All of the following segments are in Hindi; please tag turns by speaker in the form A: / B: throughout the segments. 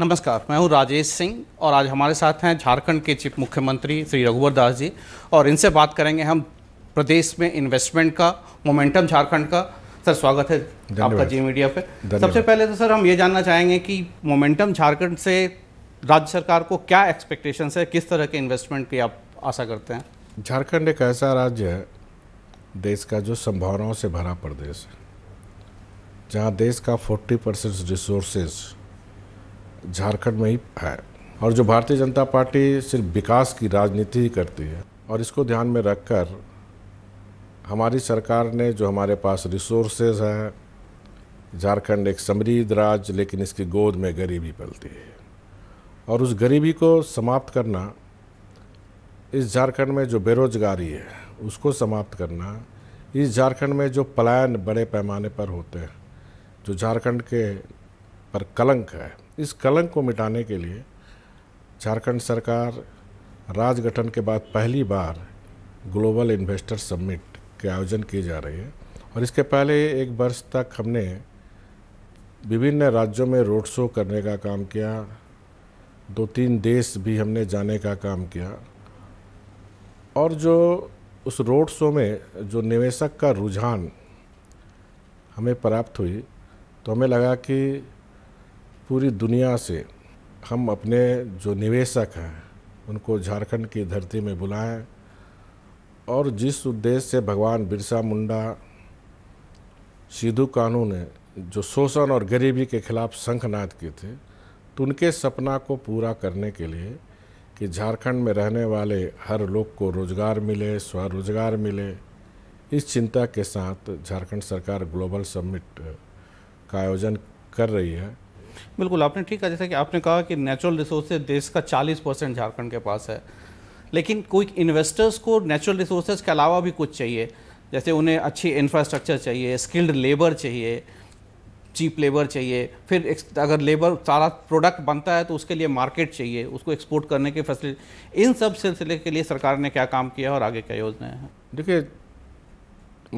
A: नमस्कार मैं हूं राजेश सिंह और आज हमारे साथ हैं झारखंड के चीफ मुख्यमंत्री श्री रघुवर दास जी और इनसे बात करेंगे हम प्रदेश में इन्वेस्टमेंट का मोमेंटम झारखंड का सर स्वागत है आपका जी मीडिया पे सबसे पहले तो सर हम ये जानना चाहेंगे कि मोमेंटम झारखंड से राज्य सरकार को क्या एक्सपेक्टेशन है किस तरह के इन्वेस्टमेंट की आप आशा करते हैं
B: झारखंड एक ऐसा राज्य है देश का जो संभावनाओं से भरा प्रदेश है जहाँ देश का 40 परसेंट रिसोर्सेज़ झारखंड में ही है और जो भारतीय जनता पार्टी सिर्फ विकास की राजनीति ही करती है और इसको ध्यान में रखकर हमारी सरकार ने जो हमारे पास रिसोर्सेज हैं झारखंड एक समृद्ध राज्य लेकिन इसकी गोद में गरीबी पलती है और उस गरीबी को समाप्त करना इस झारखंड में जो बेरोजगारी है उसको समाप्त करना इस झारखंड में जो पलायन बड़े पैमाने पर होते हैं जो झारखंड के पर कलंक है इस कलंक को मिटाने के लिए झारखंड सरकार राज गठन के बाद पहली बार ग्लोबल इन्वेस्टर समिट के आयोजन किए जा रही है और इसके पहले एक वर्ष तक हमने विभिन्न राज्यों में रोड शो करने का काम किया दो तीन देश भी हमने जाने का काम किया और जो उस रोड शो में जो निवेशक का रुझान हमें प्राप्त हुई तो हमें लगा कि पूरी दुनिया से हम अपने जो निवेशक हैं उनको झारखंड की धरती में बुलाएं और जिस उद्देश्य से भगवान बिरसा मुंडा सिद्धू कानू ने जो शोषण और गरीबी के खिलाफ शंखनाद किए थे तो उनके सपना को पूरा करने के लिए कि झारखंड में रहने वाले हर लोग को रोज़गार मिले स्वरोजगार मिले इस चिंता के साथ झारखंड सरकार ग्लोबल समिट का आयोजन कर रही है
A: बिल्कुल आपने ठीक कहा जैसा कि आपने कहा कि नेचुरल रिसोर्सेज देश का 40 परसेंट झारखंड के पास है लेकिन कोई इन्वेस्टर्स को नेचुरल रिसोर्सेज के अलावा भी कुछ चाहिए जैसे उन्हें अच्छी इंफ्रास्ट्रक्चर चाहिए स्किल्ड लेबर चाहिए चीप लेबर चाहिए फिर अगर लेबर सारा प्रोडक्ट बनता है तो उसके लिए मार्केट चाहिए उसको एक्सपोर्ट करने की फैसिलिटी इन सब सिलसिले के लिए सरकार ने क्या काम किया और आगे क्या योजनाएं हैं
B: देखिए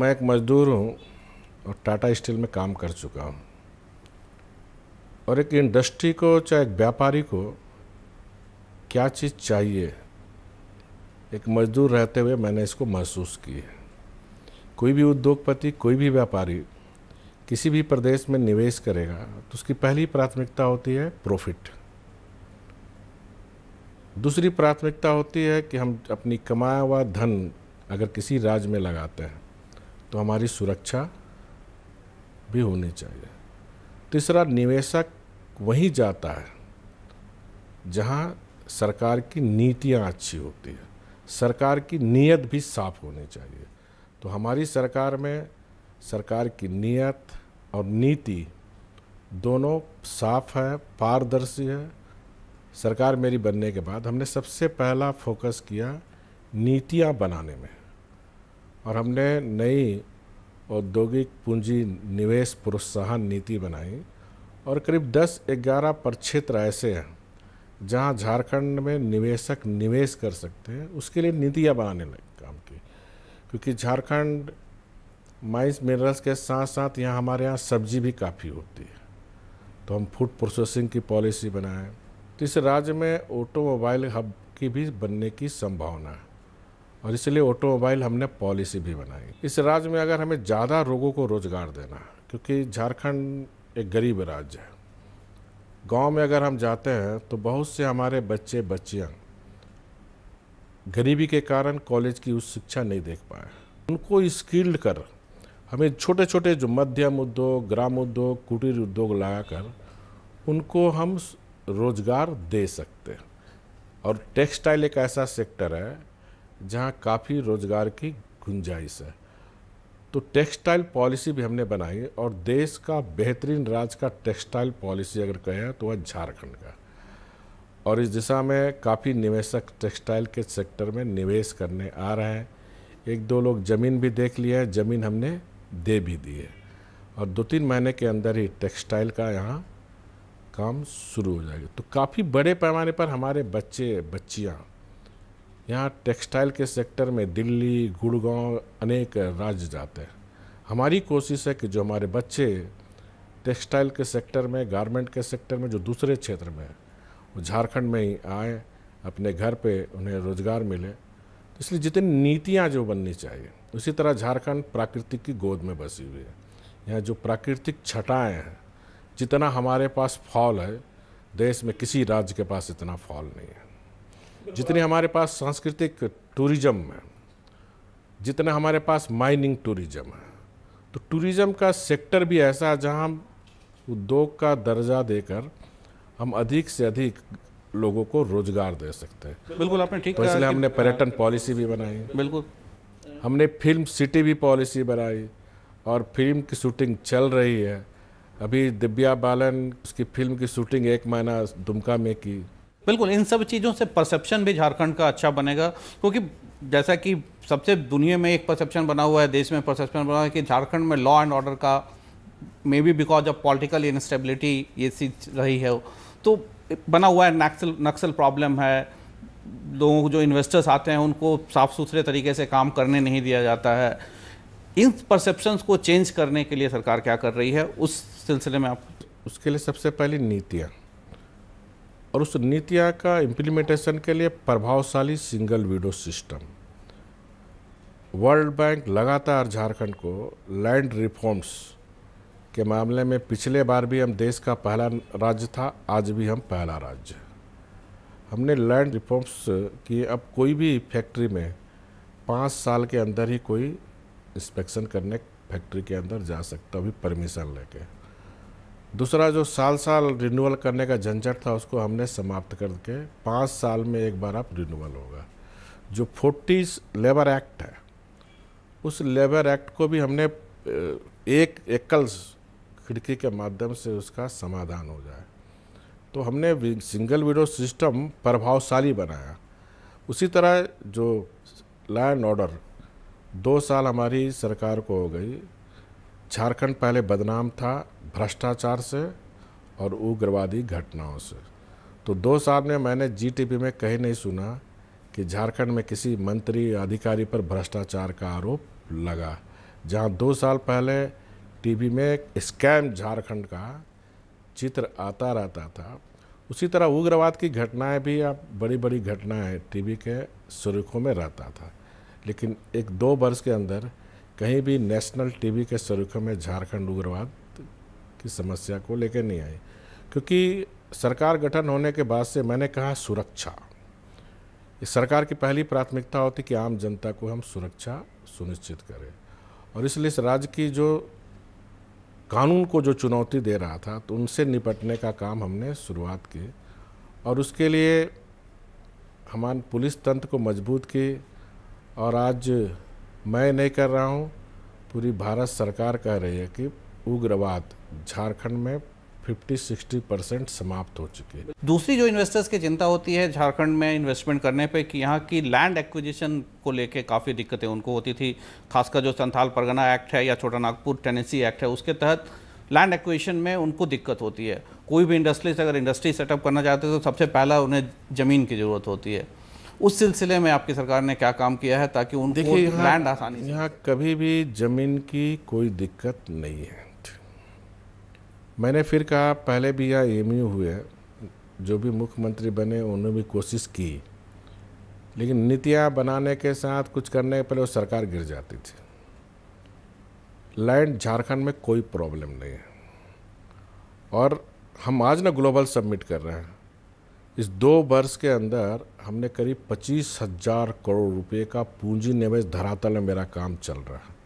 B: मैं एक मजदूर हूँ और टाटा स्टील में काम कर चुका हूँ और एक इंडस्ट्री को चाहे एक व्यापारी को क्या चीज़ चाहिए एक मजदूर रहते हुए मैंने इसको महसूस की है कोई भी उद्योगपति कोई भी व्यापारी किसी भी प्रदेश में निवेश करेगा तो उसकी पहली प्राथमिकता होती है प्रॉफिट दूसरी प्राथमिकता होती है कि हम अपनी कमाया हुआ धन अगर किसी राज्य में लगाते हैं तो हमारी सुरक्षा भी होनी चाहिए तीसरा निवेशक वहीं जाता है जहाँ सरकार की नीतियाँ अच्छी होती है सरकार की नीयत भी साफ होनी चाहिए तो हमारी सरकार में सरकार की नीयत और नीति दोनों साफ है पारदर्शी है सरकार मेरी बनने के बाद हमने सबसे पहला फोकस किया नीतियाँ बनाने में और हमने नई औद्योगिक पूंजी निवेश प्रोत्साहन नीति बनाई और करीब 10-11 प्रक्षेत्र ऐसे हैं जहां झारखंड में निवेशक निवेश कर सकते हैं उसके लिए नीतियां बनाने लगे काम की क्योंकि झारखंड माइंस मिनरल्स के साथ साथ यहाँ हमारे यहाँ सब्जी भी काफ़ी होती है तो हम फूड प्रोसेसिंग की पॉलिसी बनाएं तो इस राज्य में ऑटोमोबाइल हब की भी बनने की संभावना है और इसलिए ऑटोमोबाइल हमने पॉलिसी भी बनाई इस राज्य में अगर हमें ज़्यादा लोगों को रोज़गार देना है क्योंकि झारखंड एक गरीब राज्य है गांव में अगर हम जाते हैं तो बहुत से हमारे बच्चे बच्चियां गरीबी के कारण कॉलेज की उस शिक्षा नहीं देख पाए उनको स्किल्ड कर हमें छोटे छोटे जो मध्यम उद्योग ग्राम उद्योग कुटीर उद्योग लगाकर उनको हम रोजगार दे सकते हैं और टेक्सटाइल एक ऐसा सेक्टर है जहाँ काफ़ी रोजगार की गुंजाइश है तो टेक्सटाइल पॉलिसी भी हमने बनाई और देश का बेहतरीन राज्य का टेक्सटाइल पॉलिसी अगर कहें तो वह झारखंड का और इस दिशा में काफ़ी निवेशक टेक्सटाइल के सेक्टर में निवेश करने आ रहे हैं एक दो लोग ज़मीन भी देख लिया है ज़मीन हमने दे भी दी है और दो तीन महीने के अंदर ही टेक्सटाइल का यहाँ काम शुरू हो जाएगा तो काफ़ी बड़े पैमाने पर हमारे बच्चे बच्चियाँ यहाँ टेक्सटाइल के सेक्टर में दिल्ली गुड़गांव अनेक राज्य जाते हैं हमारी कोशिश है कि जो हमारे बच्चे टेक्सटाइल के सेक्टर में गारमेंट के सेक्टर में जो दूसरे क्षेत्र में वो झारखंड में ही आए अपने घर पे उन्हें रोज़गार मिले तो इसलिए जितनी नीतियाँ जो बननी चाहिए उसी तरह झारखंड प्राकृतिक की गोद में बसी हुई है यहाँ जो प्राकृतिक छटाएँ हैं जितना हमारे पास फॉल है देश में किसी राज्य के पास इतना फॉल नहीं है जितने हमारे पास सांस्कृतिक टूरिज्म है जितना हमारे पास माइनिंग टूरिज्म है तो टूरिज्म का सेक्टर भी ऐसा है जहाँ उद्योग का दर्जा देकर हम अधिक से अधिक लोगों को रोजगार दे सकते हैं बिल्कुल आपने ठीक तो इसलिए हमने पर्यटन पॉलिसी भी बनाई बिल्कुल हमने फिल्म सिटी भी पॉलिसी बनाई और फिल्म की शूटिंग चल रही है अभी दिव्या बालन उसकी फिल्म की शूटिंग एक महीना दुमका में की बिल्कुल इन सब चीज़ों
A: से परसेप्शन भी झारखंड का अच्छा बनेगा क्योंकि जैसा कि सबसे दुनिया में एक परसेप्शन बना हुआ है देश में परसेप्शन बना हुआ है कि झारखंड में लॉ एंड ऑर्डर का maybe because of political instability ये चीज रही है तो बना हुआ है नक्सल नक्सल प्रॉब्लम है लोगों को जो इन्वेस्टर्स आते हैं उनको साफ़ सुथरे तरीके से काम करने नहीं दिया जाता है इन परसेप्शंस को चेंज करने के लिए सरकार क्या कर रही है उस सिलसिले में
B: आप उसके लिए सबसे पहले नीतियाँ और उस नीतियाँ का इम्प्लीमेंटेशन के लिए प्रभावशाली single window system World Bank लगातार झारखंड को लैंड रिफॉर्म्स के मामले में पिछले बार भी हम देश का पहला राज्य था आज भी हम पहला राज्य हमने लैंड रिफॉर्म्स किए अब कोई भी फैक्ट्री में पाँच साल के अंदर ही कोई इंस्पेक्शन करने फैक्ट्री के अंदर जा सकता अभी परमिशन लेके दूसरा जो साल साल रिन्यूअल करने का झंझट था उसको हमने समाप्त करके पाँच साल में एक बार आप रिन्यूअल होगा जो फोर्टीज लेबर एक्ट है उस लेबर एक्ट को भी हमने एक एकल खिड़की के माध्यम से उसका समाधान हो जाए तो हमने सिंगल विंडो सिस्टम प्रभावशाली बनाया उसी तरह जो लैंड ऑर्डर दो साल हमारी सरकार को हो गई झारखंड पहले बदनाम था भ्रष्टाचार से और उग्रवादी घटनाओं से तो दो साल में मैंने जीटीपी में कहीं नहीं सुना कि झारखंड में किसी मंत्री अधिकारी पर भ्रष्टाचार का आरोप लगा जहां दो साल पहले टीवी में स्कैम झारखंड का चित्र आता रहता था उसी तरह उग्रवाद की घटनाएं भी अब बड़ी बड़ी घटनाएं टीवी के सुर्खों में रहता था लेकिन एक दो वर्ष के अंदर कहीं भी नेशनल टीवी के स्वरूख में झारखंड उग्रवाद की समस्या को लेकर नहीं आई क्योंकि सरकार गठन होने के बाद से मैंने कहा सुरक्षा सरकार की पहली प्राथमिकता होती कि आम जनता को हम सुरक्षा सुनिश्चित करें और इसलिए इस राज्य की जो कानून को जो चुनौती दे रहा था तो उनसे निपटने का काम हमने शुरुआत की और उसके लिए हमारे पुलिस तंत्र को मजबूत की और आज मैं नहीं कर रहा हूँ पूरी भारत सरकार कह रही है कि उग्रवाद झारखंड में 50-60 परसेंट समाप्त हो चुके हैं
A: दूसरी जो इन्वेस्टर्स की चिंता होती है झारखंड में इन्वेस्टमेंट करने पे कि यहाँ की लैंड एक्विजिशन को लेके काफ़ी दिक्कतें उनको होती थी खासकर जो संथाल परगना एक्ट है या छोटा नागपुर टेनेसी एक्ट है उसके तहत लैंड एक्विजिशन में उनको दिक्कत होती है कोई भी से अगर इंडस्ट्री सेटअप करना चाहते हैं तो सबसे पहला उन्हें ज़मीन की ज़रूरत होती है उस सिलसिले में आपकी सरकार ने क्या काम किया है ताकि उनको लैंड आसानी
B: यहाँ कभी भी ज़मीन की कोई दिक्कत नहीं है मैंने फिर कहा पहले भी यहाँ एम हुए जो भी मुख्यमंत्री बने उन्होंने भी कोशिश की लेकिन नीतियाँ बनाने के साथ कुछ करने के पहले वो सरकार गिर जाती थी लैंड झारखंड में कोई प्रॉब्लम नहीं है और हम आज ना ग्लोबल सबमिट कर रहे हैं इस दो वर्ष के अंदर हमने करीब पच्चीस हजार करोड़ रुपए का पूंजी निवेश धरातल में मेरा काम चल रहा है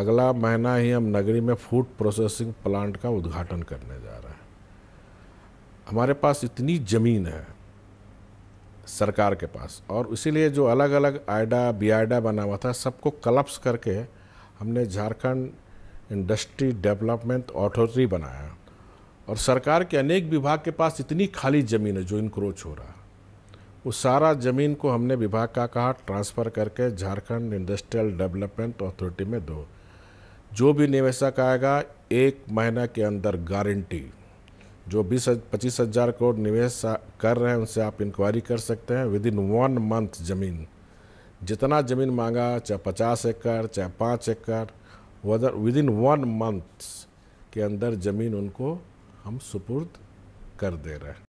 B: अगला महीना ही हम नगरी में फूड प्रोसेसिंग प्लांट का उद्घाटन करने जा रहे हैं हमारे पास इतनी ज़मीन है सरकार के पास और इसीलिए जो अलग अलग आयडा बियाडा बना हुआ था सबको कलप्स करके हमने झारखंड इंडस्ट्री डेवलपमेंट अथॉरिटी बनाया और सरकार के अनेक विभाग के पास इतनी खाली ज़मीन है जो इनक्रोच हो रहा वो सारा ज़मीन को हमने विभाग का कहा ट्रांसफ़र करके झारखंड इंडस्ट्रियल डेवलपमेंट अथॉरिटी में दो जो भी निवेशक आएगा एक महीना के अंदर गारंटी जो बीस पच्चीस हज़ार करोड़ निवेश कर रहे हैं उनसे आप इंक्वायरी कर सकते हैं विद इन वन मंथ ज़मीन जितना ज़मीन मांगा चाहे पचास एकड़ चाहे पाँच एकड़ whether within one month के अंदर ज़मीन उनको हम सुपुर्द कर दे रहे हैं